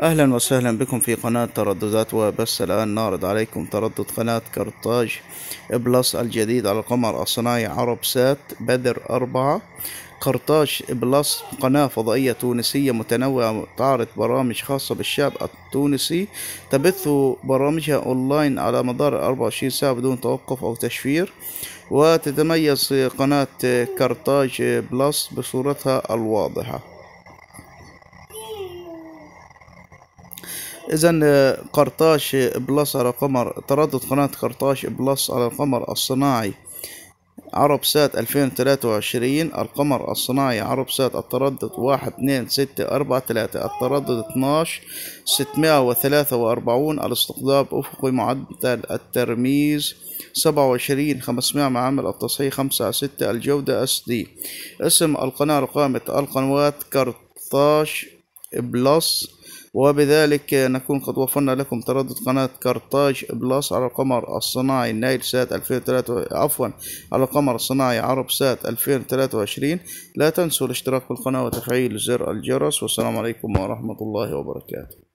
أهلا وسهلا بكم في قناة ترددات وبس الآن نعرض عليكم تردد قناة كرتاج بلس الجديد على القمر الصناعي عرب سات بدر أربعة كارتاج بلس قناة فضائية تونسية متنوعة تعرض برامج خاصة بالشعب التونسي تبث برامجها أونلاين على مدار 24 ساعة بدون توقف أو تشفير وتتميز قناة كرتاج بلس بصورتها الواضحة اذا آه، قرطاش بلس على قمر تردد قناة قرطاش بلس على القمر الصناعي عرب سات ألفين وتلاتة وعشرين القمر الصناعي عرب سات التردد واحد اثنين ستة أربعة تلاتة التردد اتناش ستمائة وثلاثة وأربعون الاستقطاب أفقي معدل الترميز سبعة وعشرين خمسمائة معامل التصحيح خمسة ستة الجودة اس دي اسم القناة رقامة القنوات كرطاش بلس وبذلك نكون قد وفرنا لكم تردد قناة كارتاج بلس على القمر الصناعي نايل سات 2003 عفوا على القمر الصناعي عرب سات 2023 لا تنسوا الاشتراك في القناة وتفعيل زر الجرس والسلام عليكم ورحمة الله وبركاته